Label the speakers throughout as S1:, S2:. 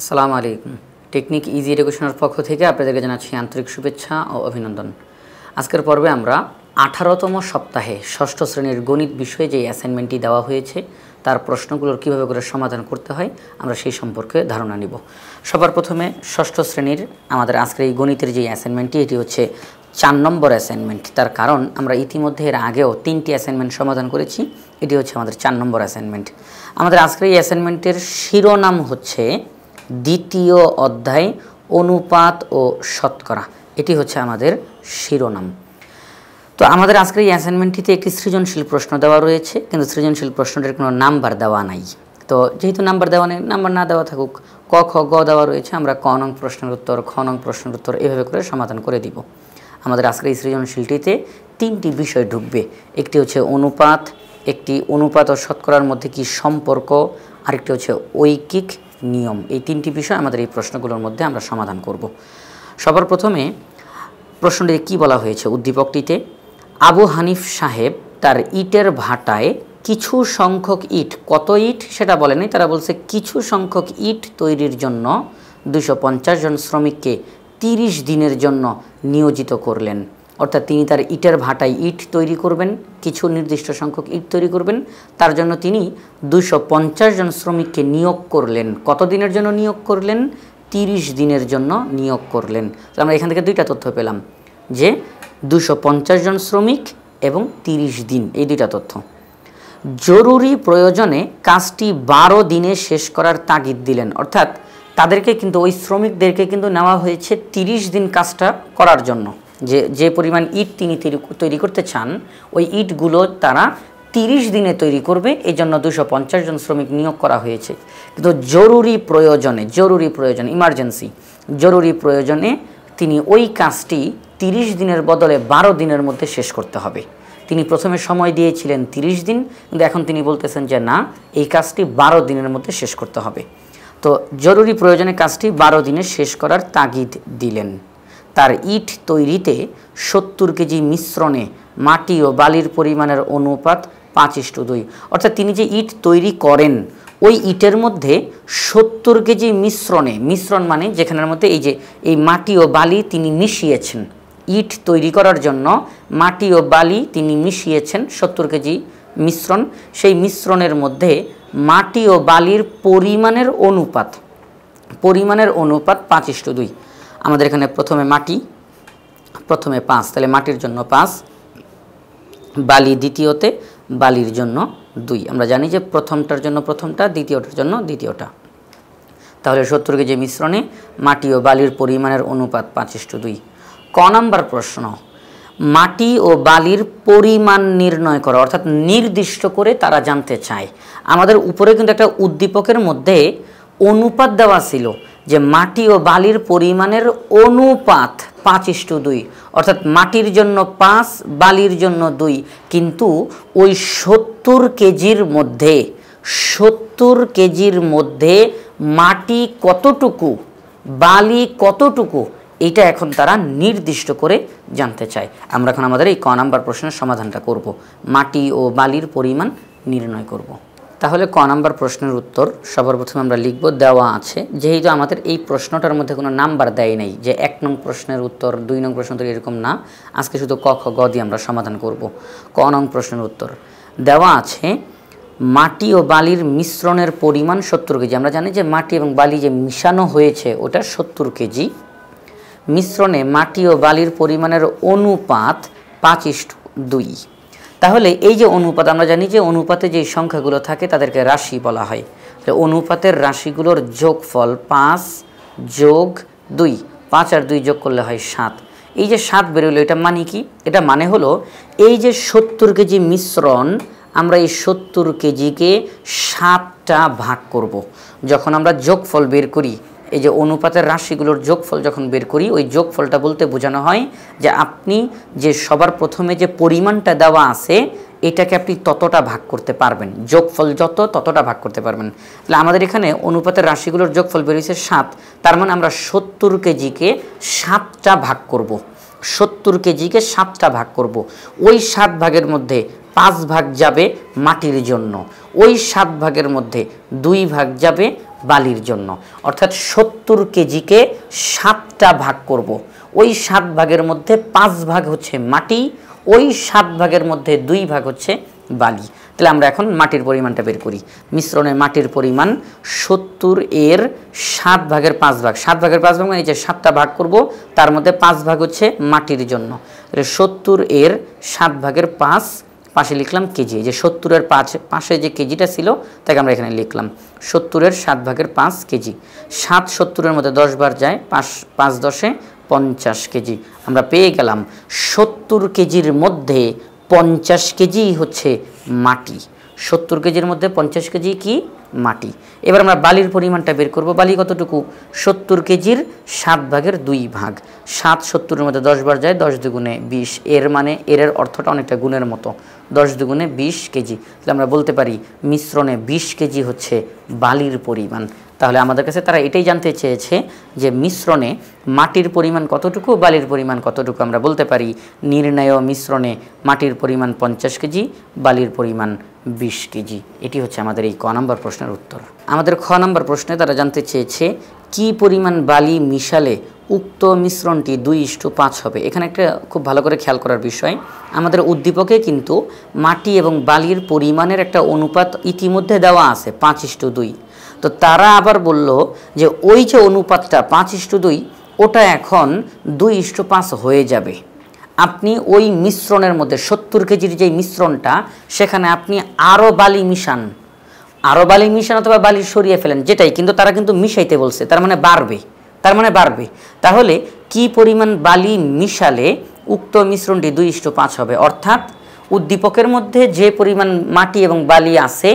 S1: আসসালামু আলাইকুম technique easy এডুকেশনের পক্ষ থেকে আপনাদেরকে জানাচ্ছি আন্তরিক শুভেচ্ছা ও অভিনন্দন আজকের পর্বে আমরা আঠারোতম সপ্তাহে ষষ্ঠ শ্রেণীর গণিত বিষয়ে যে অ্যাসাইনমেন্টটি দেওয়া হয়েছে তার প্রশ্নগুলোর কীভাবে করে সমাধান করতে হয় আমরা সেই সম্পর্কে ধারণা নিব সবার প্রথমে ষষ্ঠ শ্রেণীর আমাদের আজকের এই গণিতের যে অ্যাসাইনমেন্টটি এটি হচ্ছে চার নম্বর অ্যাসাইনমেন্ট তার কারণ আমরা ইতিমধ্যে এর আগেও তিনটি অ্যাসাইনমেন্ট সমাধান করেছি এটি হচ্ছে আমাদের চার নম্বর অ্যাসাইনমেন্ট আমাদের আজকের এই অ্যাসাইনমেন্টের শিরোনাম হচ্ছে দ্বিতীয় অধ্যায় অনুপাত ও শতকরা এটি হচ্ছে আমাদের শিরোনাম তো আমাদের আজকের এই অ্যাসাইনমেন্টটিতে একটি সৃজনশীল প্রশ্ন দেওয়া রয়েছে কিন্তু সৃজনশীল প্রশ্নটির কোনো নাম্বার দেওয়া নাই তো যেহেতু নাম্বার দেওয়া নেই নাম্বার না দেওয়া থাকুক ক খ গ দেওয়া রয়েছে আমরা ক নং প্রশ্নের উত্তর খ নং প্রশ্নের উত্তর এভাবে করে সমাধান করে দিব আমাদের আজকের এই সৃজনশীলটিতে তিনটি বিষয় ঢুকবে একটি হচ্ছে অনুপাত একটি অনুপাত ও শতকরার মধ্যে কি সম্পর্ক আরেকটি হচ্ছে ঐকিক নিয়ম এই তিনটি বিষয় আমাদের এই প্রশ্নগুলোর মধ্যে আমরা সমাধান করব সবার প্রথমে প্রশ্নটিতে কি বলা হয়েছে উদ্দীপকটিতে আবু হানিফ সাহেব তার ইটের ভাটায় কিছু সংখ্যক ইট কত ইট সেটা বলেনি তারা বলছে কিছু সংখ্যক ইট তৈরির জন্য দুশো জন শ্রমিককে ৩০ দিনের জন্য নিয়োজিত করলেন অর্থাৎ তিনি তার ইটের ভাটায় ইট তৈরি করবেন কিছু নির্দিষ্ট সংখ্যক ইট তৈরি করবেন তার জন্য তিনি দুশো জন শ্রমিককে নিয়োগ করলেন কত দিনের জন্য নিয়োগ করলেন তিরিশ দিনের জন্য নিয়োগ করলেন তো আমরা এখান থেকে দুইটা তথ্য পেলাম যে দুশো জন শ্রমিক এবং তিরিশ দিন এই দুইটা তথ্য জরুরি প্রয়োজনে কাজটি বারো দিনে শেষ করার তাগিদ দিলেন অর্থাৎ তাদেরকে কিন্তু ওই শ্রমিকদেরকে কিন্তু নেওয়া হয়েছে 30 দিন কাজটা করার জন্য যে যে পরিমাণ ইট তিনি তৈরি করতে চান ওই ইটগুলো তারা তিরিশ দিনে তৈরি করবে এই জন্য দুশো পঞ্চাশ জন শ্রমিক নিয়োগ করা হয়েছে কিন্তু জরুরি প্রয়োজনে জরুরি প্রয়োজন ইমার্জেন্সি জরুরি প্রয়োজনে তিনি ওই কাজটি তিরিশ দিনের বদলে বারো দিনের মধ্যে শেষ করতে হবে তিনি প্রথমে সময় দিয়েছিলেন তিরিশ দিন কিন্তু এখন তিনি বলতেছেন যে না এই কাজটি বারো দিনের মধ্যে শেষ করতে হবে তো জরুরি প্রয়োজনে কাজটি বারো দিনে শেষ করার তাগিদ দিলেন তার ইট তৈরিতে সত্তর কেজি মিশ্রণে মাটি ও বালির পরিমাণের অনুপাত পাঁচ ইষ্ট দুই অর্থাৎ তিনি যে ইট তৈরি করেন ওই ইটের মধ্যে সত্তর কেজি মিশ্রণে মিশ্রণ মানে যেখানের মধ্যে এই যে এই মাটি ও বালি তিনি মিশিয়েছেন ইট তৈরি করার জন্য মাটি ও বালি তিনি মিশিয়েছেন সত্তর কেজি মিশ্রণ সেই মিশ্রণের মধ্যে মাটি ও বালির পরিমাণের অনুপাত পরিমাণের অনুপাত পাঁচ ইষ্ট দুই আমাদের এখানে প্রথমে মাটি প্রথমে পাঁচ তাহলে মাটির জন্য পাঁচ বালি দ্বিতীয়তে বালির জন্য দুই আমরা জানি যে প্রথমটার জন্য প্রথমটা দ্বিতীয়টার জন্য দ্বিতীয়টা তাহলে সত্তর কেজি মিশ্রণে মাটি ও বালির পরিমাণের অনুপাত পাঁচিষ্ট দুই ক নাম্বার প্রশ্ন মাটি ও বালির পরিমাণ নির্ণয় করা অর্থাৎ নির্দিষ্ট করে তারা জানতে চায় আমাদের উপরে কিন্তু একটা উদ্দীপকের মধ্যে অনুপাত দেওয়া ছিল যে মাটি ও বালির পরিমাণের অনুপাত পাঁচ ইস্টু দুই অর্থাৎ মাটির জন্য পাঁচ বালির জন্য দুই কিন্তু ওই সত্তর কেজির মধ্যে সত্তর কেজির মধ্যে মাটি কতটুকু বালি কতটুকু এটা এখন তারা নির্দিষ্ট করে জানতে চায় আমরা এখন আমাদের এই ক নাম্বার প্রশ্নের সমাধানটা করব মাটি ও বালির পরিমাণ নির্ণয় করব তাহলে ক নাম্বার প্রশ্নের উত্তর সবার প্রথমে আমরা লিখব দেওয়া আছে যেহেতু আমাদের এই প্রশ্নটার মধ্যে কোনো নাম্বার দেয় নাই যে এক নং প্রশ্নের উত্তর দুই নং প্রশ্ন এরকম না আজকে শুধু ক খ গ দিয়ে আমরা সমাধান করব ক নং প্রশ্নের উত্তর দেওয়া আছে মাটি ও বালির মিশ্রণের পরিমাণ সত্তর কেজি আমরা জানি যে মাটি এবং বালি যে মিশানো হয়েছে ওটা সত্তর কেজি মিশ্রণে মাটি ও বালির পরিমাণের অনুপাত পাঁচ ইস্ট দুই তাহলে এই যে অনুপাত আমরা জানি যে অনুপাতে যে সংখ্যাগুলো থাকে তাদেরকে রাশি বলা হয় অনুপাতের রাশিগুলোর যোগফল পাঁচ যোগ দুই পাঁচ আর দুই যোগ করলে হয় সাত এই যে সাত বেরোলো এটা মানে কি এটা মানে হলো এই যে সত্তর কেজি মিশ্রণ আমরা এই সত্তর কেজিকে সাতটা ভাগ করব। যখন আমরা যোগফল বের করি এই যে অনুপাতের রাশিগুলোর যোগফল যখন বের করি ওই যোগফলটা বলতে বোঝানো হয় যে আপনি যে সবার প্রথমে যে পরিমাণটা দেওয়া আছে এটাকে আপনি ততটা ভাগ করতে পারবেন যোগফল যত ততটা ভাগ করতে পারবেন তাহলে আমাদের এখানে অনুপাতের রাশিগুলোর যোগফল বেরিয়েছে সাত তার মানে আমরা সত্তর কেজিকে সাতটা ভাগ করব। সত্তর কেজিকে সাতটা ভাগ করব। ওই সাত ভাগের মধ্যে পাঁচ ভাগ যাবে মাটির জন্য ওই সাত ভাগের মধ্যে দুই ভাগ যাবে বালির জন্য অর্থাৎ সত্তর কেজিকে সাতটা ভাগ করব। ওই সাত ভাগের মধ্যে পাঁচ ভাগ হচ্ছে মাটি ওই সাত ভাগের মধ্যে দুই ভাগ হচ্ছে বালি তাহলে আমরা এখন মাটির পরিমাণটা বের করি মিশ্রণে মাটির পরিমাণ সত্তর এর সাত ভাগের পাঁচ ভাগ সাত ভাগের পাঁচ ভাগ মানে যে সাতটা ভাগ করব তার মধ্যে পাঁচ ভাগ হচ্ছে মাটির জন্য সত্তর এর সাত ভাগের পাঁচ পাশে লিখলাম কেজি যে সত্তরের পাঁচ পাশে যে কেজিটা ছিল তাকে আমরা এখানে লিখলাম সত্তরের সাত ভাগের পাঁচ কেজি সাত সত্তরের মধ্যে দশ বার যায় পাঁচ পাঁচ দশে পঞ্চাশ কেজি আমরা পেয়ে গেলাম সত্তর কেজির মধ্যে পঞ্চাশ কেজি হচ্ছে মাটি সত্তর কেজির মধ্যে পঞ্চাশ কেজি কি মাটি এবার আমরা বালির পরিমাণটা বের করব বালি কতটুকু সত্তর কেজির সাত ভাগের দুই ভাগ সাত সত্তরের মধ্যে দশ বার যায় দশ দুগুণে বিশ এর মানে এর অর্থটা অনেকটা গুণের মতো দশ দুগুণে বিশ কেজি তাহলে আমরা বলতে পারি মিশ্রণে বিশ কেজি হচ্ছে বালির পরিমাণ তাহলে আমাদের কাছে তারা এটাই জানতে চেয়েছে যে মিশ্রণে মাটির পরিমাণ কতটুকু বালির পরিমাণ কতটুকু আমরা বলতে পারি নির্ণয় মিশ্রণে মাটির পরিমাণ পঞ্চাশ কেজি বালির পরিমাণ বিশ কেজি এটি হচ্ছে আমাদের এই ক নম্বর প্রশ্নের উত্তর আমাদের খ নম্বর প্রশ্নে তারা জানতে চেয়েছে কি পরিমাণ বালি মিশালে উক্ত মিশ্রণটি দুই ইস্টু পাঁচ হবে এখানে একটা খুব ভালো করে খেয়াল করার বিষয় আমাদের উদ্দীপকে কিন্তু মাটি এবং বালির পরিমাণের একটা অনুপাত ইতিমধ্যে দেওয়া আছে পাঁচ ইস্টু দুই তো তারা আবার বলল যে ওই যে অনুপাতটা পাঁচ ইস্টু দুই ওটা এখন দুই ইস্টু পাঁচ হয়ে যাবে আপনি ওই মিশ্রণের মধ্যে সত্তর কেজির যে মিশ্রণটা সেখানে আপনি আরও বালি মিশান আরও বালি মিশান অথবা বালি সরিয়ে ফেলেন যেটাই কিন্তু তারা কিন্তু মিশাইতে বলছে তার মানে বাড়বে তার মানে বাড়বে তাহলে কি পরিমাণ বালি মিশালে উক্ত মিশ্রণটি দুই ইষ্ট পাঁচ হবে অর্থাৎ উদ্দীপকের মধ্যে যে পরিমাণ মাটি এবং বালি আছে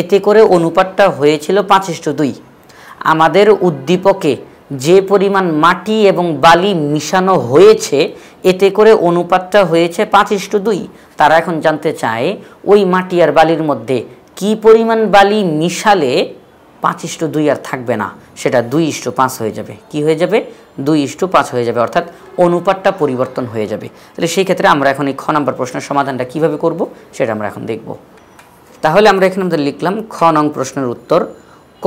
S1: এতে করে অনুপাতটা হয়েছিল পাঁচিষ্ট দুই আমাদের উদ্দীপকে যে পরিমাণ মাটি এবং বালি মিশানো হয়েছে এতে করে অনুপাতটা হয়েছে পাঁচিষ্ট দুই তারা এখন জানতে চায় ওই মাটি আর বালির মধ্যে কি পরিমাণ বালি মিশালে পাঁচ দুই আর থাকবে না সেটা দুই ইষ্ট পাঁচ হয়ে যাবে কি হয়ে যাবে দুই ইস্টু পাঁচ হয়ে যাবে অর্থাৎ অনুপাতটা পরিবর্তন হয়ে যাবে তাহলে সেই ক্ষেত্রে আমরা এখন এই খ নম্বর প্রশ্নের সমাধানটা কিভাবে করব সেটা আমরা এখন দেখব তাহলে আমরা এখানে আমাদের লিখলাম খ নং প্রশ্নের উত্তর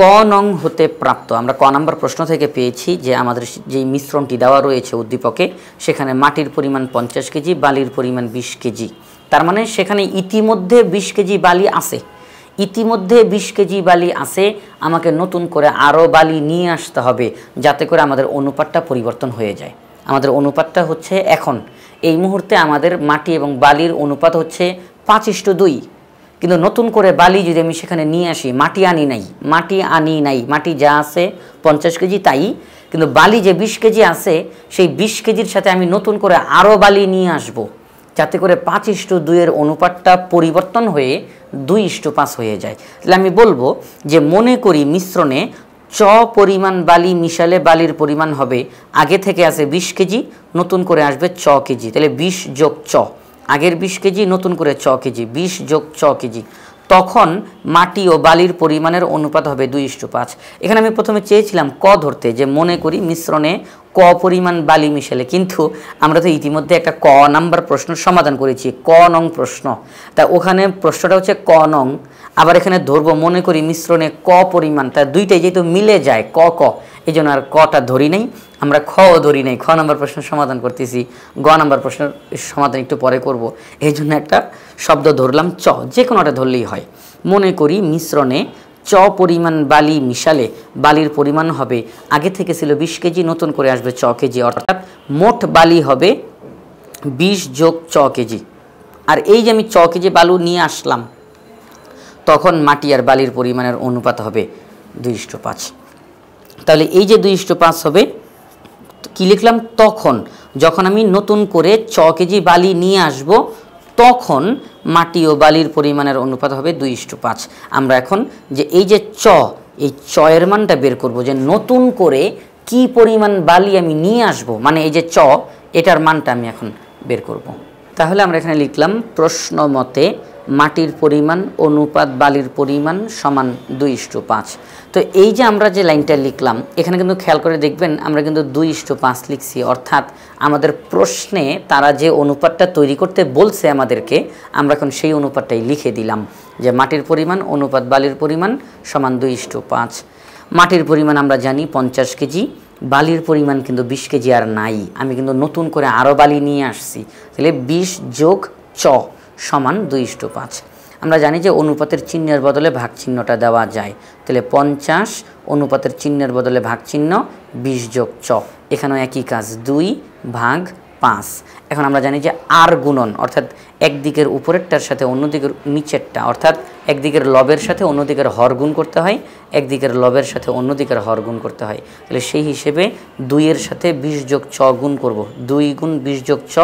S1: ক নং হতে প্রাপ্ত আমরা ক নম্বর প্রশ্ন থেকে পেয়েছি যে আমাদের যেই মিশ্রণটি দেওয়া রয়েছে উদ্দীপকে সেখানে মাটির পরিমাণ পঞ্চাশ কেজি বালির পরিমাণ বিশ কেজি তার মানে সেখানে ইতিমধ্যে বিশ কেজি বালি আসে ইতিমধ্যে বিশ কেজি বালি আসে আমাকে নতুন করে আরও বালি নিয়ে আসতে হবে যাতে করে আমাদের অনুপাতটা পরিবর্তন হয়ে যায় আমাদের অনুপাতটা হচ্ছে এখন এই মুহূর্তে আমাদের মাটি এবং বালির অনুপাত হচ্ছে পাঁচ ইষ্ট দুই কিন্তু নতুন করে বালি যদি আমি সেখানে নিয়ে আসি মাটি আনি নাই মাটি আনি নাই মাটি যা আছে পঞ্চাশ কেজি তাই কিন্তু বালি যে বিশ কেজি আছে সেই বিশ কেজির সাথে আমি নতুন করে আরও বালি নিয়ে আসব যাতে করে পাঁচ ইস্টু দুইয়ের অনুপাতটা পরিবর্তন হয়ে দুই ইস্টু পাঁচ হয়ে যায় তাহলে আমি বলবো যে মনে করি মিশ্রণে চ পরিমাণ বালি মিশালে বালির পরিমাণ হবে আগে থেকে আছে বিশ কেজি নতুন করে আসবে চ কেজি তাহলে বিশ যোগ চ আগের বিশ কেজি নতুন করে ছ কেজি বিশ যোগ ছ কেজি তখন মাটি ও বালির পরিমাণের অনুপাত হবে দুই ইষ্ট পাঁচ এখানে আমি প্রথমে চেয়েছিলাম ক ধরতে যে মনে করি মিশ্রণে ক পরিমাণ বালি মিশেলে কিন্তু আমরা তো ইতিমধ্যে একটা ক নাম্বার প্রশ্ন সমাধান করেছি ক নং প্রশ্ন তা ওখানে প্রশ্নটা হচ্ছে ক নং আবার এখানে ধরব মনে করি মিশ্রণে ক পরিমাণ তা দুইটাই যেহেতু মিলে যায় ক ক এই জন্য আর কটা ধরি নাই আমরা খ ধরি নাই খ নাম্বার প্রশ্ন সমাধান করতেছি গ নাম্বার প্রশ্ন সমাধান একটু পরে করব এই জন্য একটা শব্দ ধরলাম চ যে কোনোটা ধরলেই হয় মনে করি মিশ্রণে চ পরিমাণ বালি মিশালে বালির পরিমাণ হবে আগে থেকে ছিল বিশ কেজি নতুন করে আসবে চ কেজি অর্থাৎ মোট বালি হবে বিশ যোগ চ কেজি আর এই যে আমি চ কেজি বালু নিয়ে আসলাম তখন মাটি আর বালির পরিমাণের অনুপাত হবে দুই ইষ্ট পাঁচ তাহলে এই যে দুই ইষ্ট পাঁচ হবে কি লিখলাম তখন যখন আমি নতুন করে চ কেজি বালি নিয়ে আসব তখন মাটি ও বালির পরিমাণের অনুপাত হবে দুই ইস্টু পাঁচ আমরা এখন যে এই যে চ এই চয়ের মানটা বের করব যে নতুন করে কি পরিমাণ বালি আমি নিয়ে আসব মানে এই যে চ এটার মানটা আমি এখন বের করব তাহলে আমরা এখানে লিখলাম প্রশ্ন মতে মাটির পরিমাণ অনুপাত বালির পরিমাণ সমান দুই ইষ্টু পাঁচ তো এই যে আমরা যে লাইনটা লিখলাম এখানে কিন্তু খেয়াল করে দেখবেন আমরা কিন্তু দুই ইষ্টু পাঁচ লিখছি অর্থাৎ আমাদের প্রশ্নে তারা যে অনুপাতটা তৈরি করতে বলছে আমাদেরকে আমরা এখন সেই অনুপাতটাই লিখে দিলাম যে মাটির পরিমাণ অনুপাত বালির পরিমাণ সমান দুই ইস্টু পাঁচ মাটির পরিমাণ আমরা জানি পঞ্চাশ কেজি বালির পরিমাণ কিন্তু বিশ কেজি আর নাই আমি কিন্তু নতুন করে আরও বালি নিয়ে আসছি তাহলে বিশ যোগ চ সমান দুই ইষ্ট পাঁচ আমরা জানি যে অনুপাতের চিহ্নের বদলে ভাগ চিহ্নটা দেওয়া যায় তাহলে পঞ্চাশ অনুপাতের চিহ্নের বদলে ভাগ চিহ্ন বিশ যোগ চ এখানেও একই কাজ দুই ভাগ পাঁচ এখন আমরা জানি যে আর গুণন অর্থাৎ একদিকের উপরেরটার সাথে অন্য দিকের নিচেরটা অর্থাৎ একদিকের লবের সাথে অন্যদিকের হর গুণ করতে হয় একদিকের লবের সাথে অন্যদিকের হর গুণ করতে হয় তাহলে সেই হিসেবে দুইয়ের সাথে বিশ যোগ চ গুণ করব দুই গুণ বিশ যোগ চ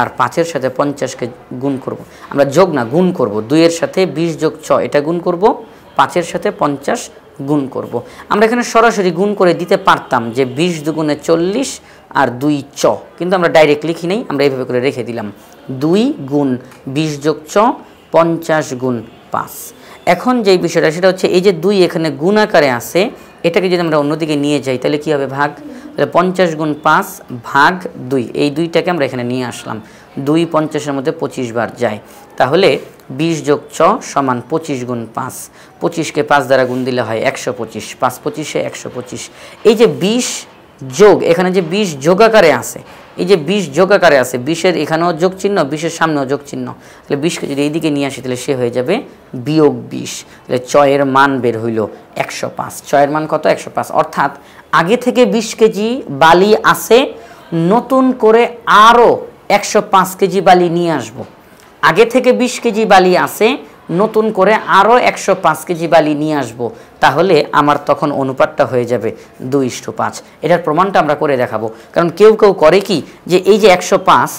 S1: আর পাঁচের সাথে পঞ্চাশকে গুণ করব। আমরা যোগ না গুণ করব দুইয়ের সাথে বিশ যোগ ছ এটা গুণ করব পাঁচের সাথে পঞ্চাশ গুণ করব। আমরা এখানে সরাসরি গুণ করে দিতে পারতাম যে বিশ দুগুণে চল্লিশ আর দুই চ কিন্তু আমরা ডাইরেক্ট লিখি নেই আমরা এইভাবে করে রেখে দিলাম দুই গুণ বিশ যোগ চ পঞ্চাশ গুণ পাঁচ এখন যেই বিষয়টা সেটা হচ্ছে এই যে দুই এখানে গুণ আকারে আসে এটাকে যদি আমরা অন্যদিকে নিয়ে যাই তাহলে কী হবে ভাগ তাহলে পঞ্চাশ গুণ পাঁচ ভাগ দুই এই দুইটাকে আমরা এখানে নিয়ে আসলাম দুই পঞ্চাশের মধ্যে পঁচিশ বার যায় তাহলে বিশ যোগ ছ সমান পঁচিশ গুণ পাঁচ পঁচিশকে পাঁচ দ্বারা গুণ দিলে হয় একশো পঁচিশ পাঁচ পঁচিশে একশো পঁচিশ এই যে বিশ যোগ এখানে যে বিষ যোগাকারে আছে এই যে বিষ যোগাকারে আছে বিষের এখানেও যোগ চিহ্ন বিষের সামনেও যোগ চিহ্ন তাহলে বিষকে যদি এইদিকে নিয়ে আসি তাহলে সে হয়ে যাবে বিয়োগ বিষ তাহলে চয়ের মান বের হইল একশো পাঁচ চয়ের মান কত একশো পাঁচ অর্থাৎ আগে থেকে বিশ কেজি বালি আছে নতুন করে আরও একশো পাঁচ কেজি বালি নিয়ে আসব আগে থেকে বিশ কেজি বালি আছে নতুন করে আরও একশো পাঁচ কেজি বালি নিয়ে আসব তাহলে আমার তখন অনুপাতটা হয়ে যাবে দুই ইস্টু পাঁচ এটার প্রমাণটা আমরা করে দেখাবো কারণ কেউ কেউ করে কি যে এই যে একশো পাঁচ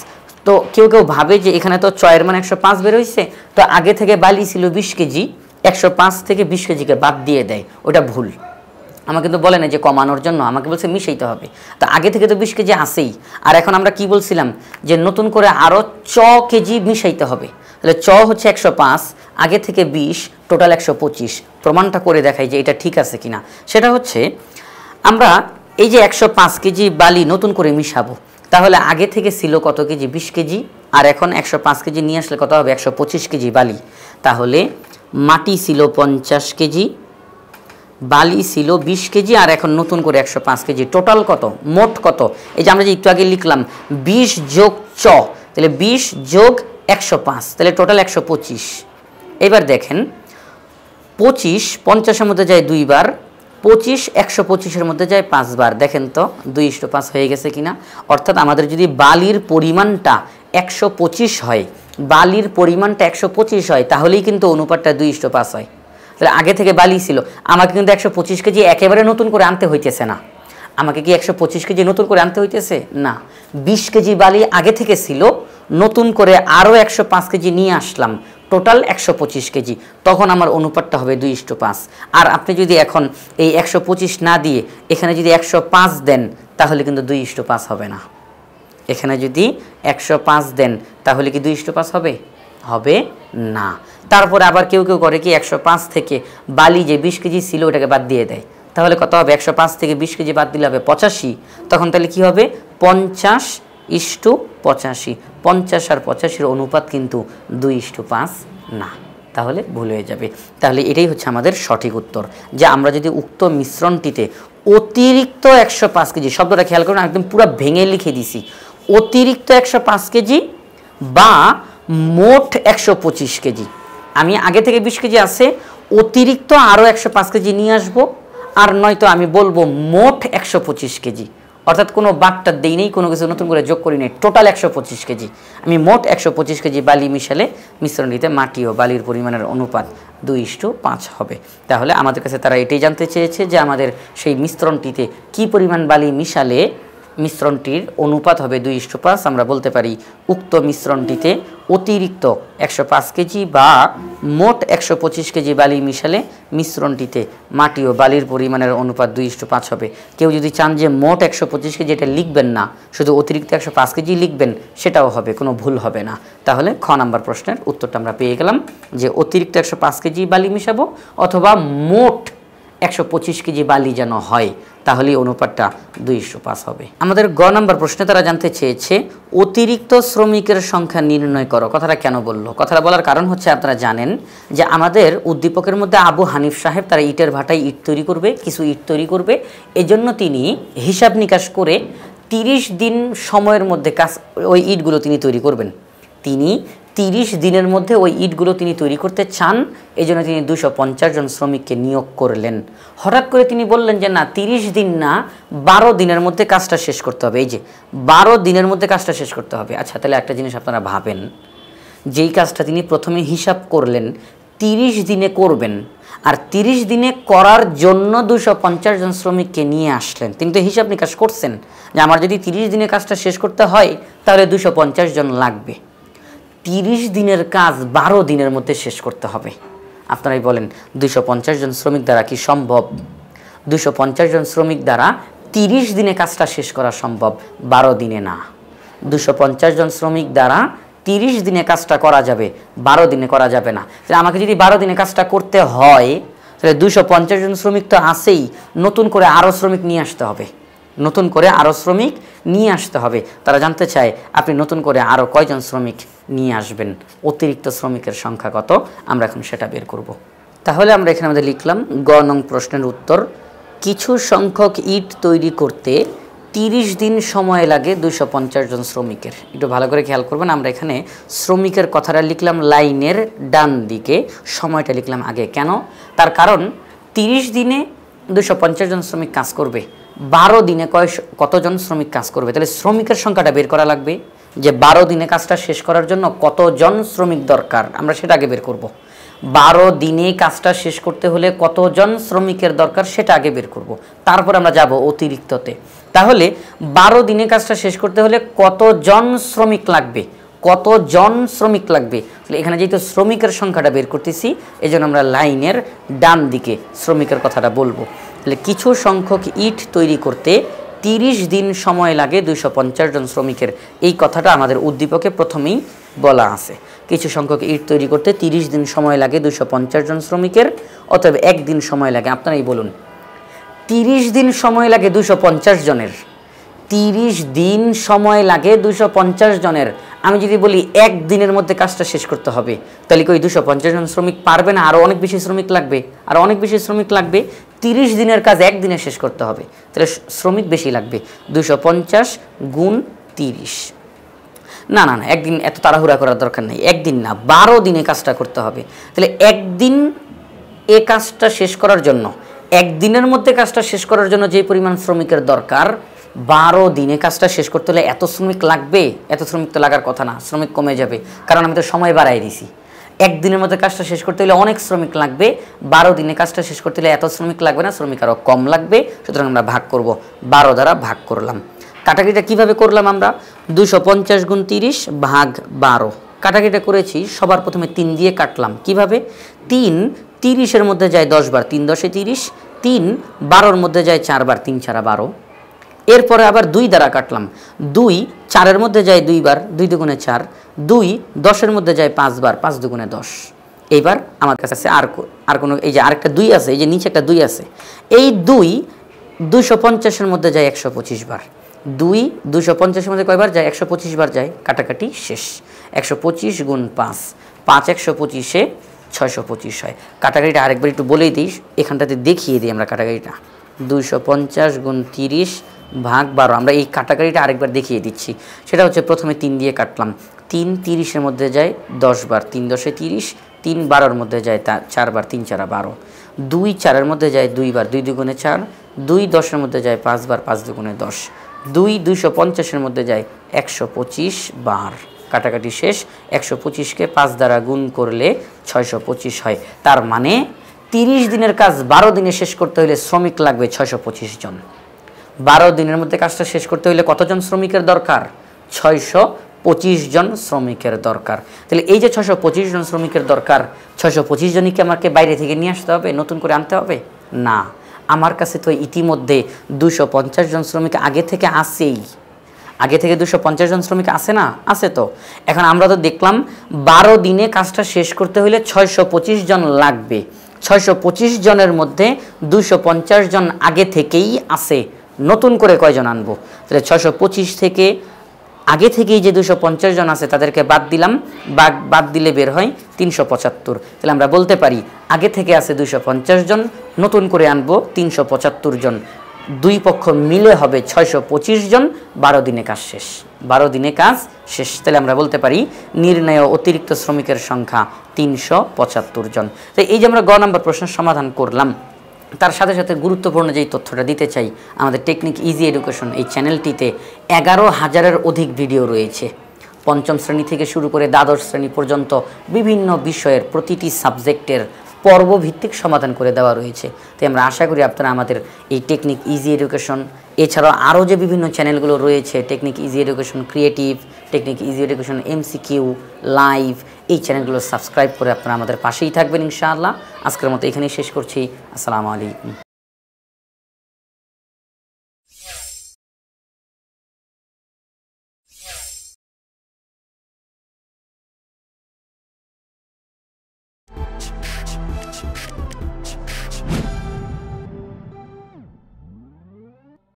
S1: তো কেউ কেউ ভাবে যে এখানে তো চয়ের মানে একশো পাঁচ বেরোইছে তো আগে থেকে বালি ছিল বিশ কেজি একশো পাঁচ থেকে বিশ কেজিকে বাদ দিয়ে দেয় ওটা ভুল আমাকে কিন্তু বলে না যে কমানোর জন্য আমাকে বলছে মিশাইতে হবে তা আগে থেকে তো বিশ কেজি আসেই আর এখন আমরা কি বলছিলাম যে নতুন করে আরও চ কেজি মিশাইতে হবে তাহলে চ হচ্ছে একশো পাঁচ আগে থেকে বিশ টোটাল একশো পঁচিশ প্রমাণটা করে দেখাই যে এটা ঠিক আছে কিনা সেটা হচ্ছে আমরা এই যে একশো পাঁচ কেজি বালি নতুন করে মিশাবো তাহলে আগে থেকে ছিল কত কেজি বিশ কেজি আর এখন একশো পাঁচ কেজি নিয়ে আসলে কত হবে একশো পঁচিশ কেজি বালি তাহলে মাটি ছিল পঞ্চাশ কেজি বালি ছিল বিশ কেজি আর এখন নতুন করে একশো পাঁচ কেজি টোটাল কত মোট কত এই যে আমরা যে একটু আগে লিখলাম বিশ যোগ চ তাহলে বিশ যোগ একশো পাঁচ তাহলে টোটাল একশো পঁচিশ এবার দেখেন পঁচিশ পঞ্চাশের মধ্যে যায় দুইবার পঁচিশ একশো পঁচিশের মধ্যে যায় পাঁচবার দেখেন তো দুই ইষ্ট পাঁচ হয়ে গেছে কিনা অর্থাৎ আমাদের যদি বালির পরিমাণটা একশো পঁচিশ হয় বালির পরিমাণটা একশো পঁচিশ হয় তাহলেই কিন্তু অনুপাতটা দুই ইষ্ট পাঁচ হয় তাহলে আগে থেকে বালি ছিল আমাকে কিন্তু একশো পঁচিশ কেজি একেবারে নতুন করে আনতে হইতেছে না আমাকে কি একশো পঁচিশ কেজি নতুন করে আনতে হইতেছে না বিশ কেজি বালি আগে থেকে ছিল নতুন করে আরও একশো পাঁচ কেজি নিয়ে আসলাম টোটাল একশো পঁচিশ কেজি তখন আমার অনুপাতটা হবে দুই ইস্টু পাঁচ আর আপনি যদি এখন এই একশো পঁচিশ না দিয়ে এখানে যদি একশো পাঁচ দেন তাহলে কিন্তু দুই ইস্টু পাঁচ হবে না এখানে যদি একশো পাঁচ দেন তাহলে কি দুই ইস্টু পাঁচ হবে হবে না তারপরে আবার কেউ কেউ করে কি একশো পাঁচ থেকে বালি যে বিশ কেজি ছিল ওটাকে বাদ দিয়ে দেয় তাহলে কত হবে একশো পাঁচ থেকে বিশ কেজি বাদ দিলে হবে পঁচাশি তখন তাহলে কি হবে পঞ্চাশ ইষ্টু পঁচাশি পঞ্চাশ আর পঁচাশির অনুপাত কিন্তু দুই ইষ্টু পাঁচ না তাহলে ভুল হয়ে যাবে তাহলে এটাই হচ্ছে আমাদের সঠিক উত্তর যে আমরা যদি উক্ত মিশ্রণটিতে অতিরিক্ত একশো পাঁচ কেজি শব্দটা খেয়াল করুন একদম পুরো ভেঙে লিখে দিছি অতিরিক্ত একশো পাঁচ কেজি বা মোট একশো পঁচিশ কেজি আমি আগে থেকে বিশ কেজি আছে অতিরিক্ত আরও একশো পাঁচ কেজি নিয়ে আসবো আর নয়তো আমি বলবো মোট একশো পঁচিশ কেজি অর্থাৎ কোনো বাটটা দিই নেই কোনো কিছু নতুন করে যোগ করি নেই টোটাল একশো পঁচিশ কেজি আমি মোট একশো পঁচিশ কেজি বালি মিশালে মিশ্রণটিতে মাটি ও বালির পরিমাণের অনুপাত দুই ইস্টু পাঁচ হবে তাহলে আমাদের কাছে তারা এটাই জানতে চেয়েছে যে আমাদের সেই মিশ্রণটিতে কি পরিমাণ বালি মিশালে মিশ্রণটির অনুপাত হবে দুই ইষ্ট পাঁচ আমরা বলতে পারি উক্ত মিশ্রণটিতে অতিরিক্ত একশো পাঁচ কেজি বা মোট একশো পঁচিশ কেজি বালি মিশালে মিশ্রণটিতে মাটি ও বালির পরিমাণের অনুপাত দুই ইষ্ট পাঁচ হবে কেউ যদি চান যে মোট একশো পঁচিশ কেজি এটা লিখবেন না শুধু অতিরিক্ত একশো পাঁচ কেজি লিখবেন সেটাও হবে কোনো ভুল হবে না তাহলে খ নাম্বার প্রশ্নের উত্তরটা আমরা পেয়ে গেলাম যে অতিরিক্ত একশো পাঁচ কেজি বালি মিশাবো অথবা মোট একশো পঁচিশ কেজি বালি যেন হয় তাহলে অনুপাতটা দুইশো পাঁচ হবে আমাদের গ নম্বর প্রশ্নে তারা জানতে চেয়েছে অতিরিক্ত শ্রমিকের সংখ্যা নির্ণয় করো কথাটা কেন বললো কথাটা বলার কারণ হচ্ছে আপনারা জানেন যে আমাদের উদ্দীপকের মধ্যে আবু হানিফ সাহেব তারা ইটের ভাটায় ইট তৈরি করবে কিছু ইট তৈরি করবে এজন্য তিনি হিসাব নিকাশ করে তিরিশ দিন সময়ের মধ্যে কাজ ওই ইটগুলো তিনি তৈরি করবেন তিনি তিরিশ দিনের মধ্যে ওই ইটগুলো তিনি তৈরি করতে চান এই জন্য তিনি দুশো জন শ্রমিককে নিয়োগ করলেন হঠাৎ করে তিনি বললেন যে না তিরিশ দিন না বারো দিনের মধ্যে কাজটা শেষ করতে হবে এই যে বারো দিনের মধ্যে কাজটা শেষ করতে হবে আচ্ছা তাহলে একটা জিনিস আপনারা ভাবেন যেই কাজটা তিনি প্রথমে হিসাব করলেন তিরিশ দিনে করবেন আর তিরিশ দিনে করার জন্য দুশো পঞ্চাশ জন শ্রমিককে নিয়ে আসলেন তিনি তো হিসাব নিকাশ করছেন যে আমার যদি তিরিশ দিনে কাজটা শেষ করতে হয় তাহলে দুশো পঞ্চাশ জন লাগবে তিরিশ দিনের কাজ বারো দিনের মধ্যে শেষ করতে হবে আপনারাই বলেন দুশো জন শ্রমিক দ্বারা কি সম্ভব দুশো জন শ্রমিক দ্বারা তিরিশ দিনে কাজটা শেষ করা সম্ভব বারো দিনে না দুশো জন শ্রমিক দ্বারা তিরিশ দিনে কাজটা করা যাবে বারো দিনে করা যাবে না তাহলে আমাকে যদি বারো দিনে কাজটা করতে হয় তাহলে দুশো জন শ্রমিক তো আসেই নতুন করে আরও শ্রমিক নিয়ে আসতে হবে নতুন করে আরও শ্রমিক নিয়ে আসতে হবে তারা জানতে চায় আপনি নতুন করে আরও কয়জন শ্রমিক নিয়ে আসবেন অতিরিক্ত শ্রমিকের সংখ্যা কত আমরা এখন সেটা বের করব। তাহলে আমরা এখানে আমাদের লিখলাম গ নং প্রশ্নের উত্তর কিছু সংখ্যক ইট তৈরি করতে তিরিশ দিন সময় লাগে দুশো জন শ্রমিকের একটু ভালো করে খেয়াল করবেন আমরা এখানে শ্রমিকের কথাটা লিখলাম লাইনের ডান দিকে সময়টা লিখলাম আগে কেন তার কারণ তিরিশ দিনে দুশো জন শ্রমিক কাজ করবে বারো দিনে কয় কতজন শ্রমিক কাজ করবে তাহলে শ্রমিকের সংখ্যাটা বের করা লাগবে যে বারো দিনে কাজটা শেষ করার জন্য কতজন শ্রমিক দরকার আমরা সেটা আগে বের করব। বারো দিনে কাজটা শেষ করতে হলে কতজন শ্রমিকের দরকার সেটা আগে বের করব। তারপর আমরা যাব অতিরিক্ততে তাহলে বারো দিনে কাজটা শেষ করতে হলে কতজন শ্রমিক লাগবে কতজন শ্রমিক লাগবে এখানে যেহেতু শ্রমিকের সংখ্যাটা বের করতেছি এই আমরা লাইনের ডান দিকে শ্রমিকের কথাটা বলবো তাহলে কিছু সংখ্যক ইট তৈরি করতে তিরিশ দিন সময় লাগে দুইশো জন শ্রমিকের এই কথাটা আমাদের উদ্দীপকে প্রথমেই বলা আছে কিছু সংখ্যক ইট তৈরি করতে তিরিশ দিন সময় লাগে দুশো জন শ্রমিকের অতএব একদিন সময় লাগে আপনারাই বলুন তিরিশ দিন সময় লাগে দুশো জনের তিরিশ দিন সময় লাগে দুশো জনের আমি যদি বলি একদিনের মধ্যে কাজটা শেষ করতে হবে তাহলে কি ওই দুশো জন শ্রমিক পারবে না আরও অনেক বেশি শ্রমিক লাগবে আর অনেক বেশি শ্রমিক লাগবে তিরিশ দিনের কাজ একদিনে শেষ করতে হবে তাহলে শ্রমিক বেশি লাগবে দুশো পঞ্চাশ গুণ তিরিশ না না না একদিন এত তাড়াহুড়া করার দরকার নেই একদিন না বারো দিনে কাজটা করতে হবে তাহলে একদিন এ কাজটা শেষ করার জন্য একদিনের মধ্যে কাজটা শেষ করার জন্য যে পরিমাণ শ্রমিকের দরকার বারো দিনে কাজটা শেষ করতে হলে এত শ্রমিক লাগবে এত শ্রমিক তো লাগার কথা না শ্রমিক কমে যাবে কারণ আমি তো সময় বাড়াই দিছি একদিনের মধ্যে কাজটা শেষ করতে হলে অনেক শ্রমিক লাগবে বারো দিনে কাজটা শেষ করতে হলে এত শ্রমিক লাগবে না শ্রমিক আরও কম লাগবে সুতরাং আমরা ভাগ করব বারো দ্বারা ভাগ করলাম কাটাকিটা কিভাবে করলাম আমরা দুশো পঞ্চাশ গুণ তিরিশ ভাগ বারো কাটাকিটা করেছি সবার প্রথমে তিন দিয়ে কাটলাম কিভাবে তিন তিরিশের মধ্যে যায় দশ বার তিন দশে তিরিশ তিন বারোর মধ্যে যায় চারবার তিন ছাড়া বারো এরপরে আবার দুই দ্বারা কাটলাম দুই চারের মধ্যে যায় দুইবার দুই দুগুণে চার দুই দশের মধ্যে যায় পাঁচবার পাঁচ দুগুণে দশ এইবার আমার কাছে আছে আর আর কোনো এই যে আরেকটা দুই আছে এই যে নিচে একটা দুই আছে এই দুই দুশো পঞ্চাশের মধ্যে যায় একশো পঁচিশ বার দুই দুশো পঞ্চাশের মধ্যে কয়বার যায় একশো পঁচিশ বার যায় কাটাকাটি শেষ একশো পঁচিশ গুণ পাঁচ পাঁচ একশো পঁচিশে ছয়শো পঁচিশ হয় কাটাকাটিটা আরেকবার একটু বলেই দিই এখানটাতে দেখিয়ে দিই আমরা কাটাকাটিটা দুশো পঞ্চাশ গুণ তিরিশ ভাগ বারো আমরা এই কাটাকাটিটা আরেকবার দেখিয়ে দিচ্ছি সেটা হচ্ছে প্রথমে তিন দিয়ে কাটলাম তিন তিরিশের মধ্যে যায় দশ বার তিন দশে তিরিশ তিন বারোর মধ্যে যায় তা চারবার তিন চারা বারো দুই চারের মধ্যে যায় দুইবার দুই দুগুণে চার দুই দশের মধ্যে যায় পাঁচবার পাঁচ দুগুণে দশ দুই দুইশো পঞ্চাশের মধ্যে যায় একশো পঁচিশ বার কাটাকাটি শেষ একশো পঁচিশকে পাঁচ দ্বারা গুণ করলে ছয়শো পঁচিশ হয় তার মানে তিরিশ দিনের কাজ বারো দিনে শেষ করতে হলে শ্রমিক লাগবে ছয়শো পঁচিশ জন বারো দিনের মধ্যে কাজটা শেষ করতে হলে কতজন শ্রমিকের দরকার ছয়শো পঁচিশ জন শ্রমিকের দরকার তাহলে এই যে ছশো পঁচিশ জন শ্রমিকের দরকার ছশো পঁচিশ জনকে আমাকে বাইরে থেকে নিয়ে আসতে হবে নতুন করে আনতে হবে না আমার কাছে তো ইতিমধ্যে দুশো পঞ্চাশ জন শ্রমিক আগে থেকে আসেই আগে থেকে দুশো পঞ্চাশ জন শ্রমিক আসে না আসে তো এখন আমরা তো দেখলাম বারো দিনে কাজটা শেষ করতে হলে ছয়শো পঁচিশ জন লাগবে ছয়শো পঁচিশ জনের মধ্যে দুশো পঞ্চাশ জন আগে থেকেই আসে নতুন করে কয়জন আনবো তাহলে ছয়শো পঁচিশ থেকে আগে থেকেই যে দুশো পঞ্চাশ জন আছে তাদেরকে বাদ দিলাম বাদ বাদ দিলে বের হয় তিনশো পঁচাত্তর তাহলে আমরা বলতে পারি আগে থেকে আছে দুশো পঞ্চাশ জন নতুন করে আনবো তিনশো পঁচাত্তর জন দুই পক্ষ মিলে হবে ছয়শো পঁচিশ জন বারো দিনে কাজ শেষ বারো দিনে কাজ শেষ তাহলে আমরা বলতে পারি নির্ণয় অতিরিক্ত শ্রমিকের সংখ্যা তিনশো পঁচাত্তর জন তো এই যে আমরা গ নম্বর প্রশ্নের সমাধান করলাম তার সাথে সাথে গুরুত্বপূর্ণ যেই তথ্যটা দিতে চাই আমাদের টেকনিক ইজি এডুকেশন এই চ্যানেলটিতে এগারো হাজারের অধিক ভিডিও রয়েছে পঞ্চম শ্রেণী থেকে শুরু করে দ্বাদশ শ্রেণী পর্যন্ত বিভিন্ন বিষয়ের প্রতিটি সাবজেক্টের পর্বভিত্তিক সমাধান করে দেওয়া রয়েছে তাই আমরা আশা করি আপনারা আমাদের এই টেকনিক ইজি এডুকেশন এছাড়াও আরও যে বিভিন্ন চ্যানেলগুলো রয়েছে technique easy education creative technique easy education MCQ live এই চ্যানেলগুলো সাবস্ক্রাইব করে আপনারা আমাদের পাশেই থাকবেন ইনশাআল্লাহ আজকের মতো এখানেই শেষ করছি আসসালামু আলাইকুম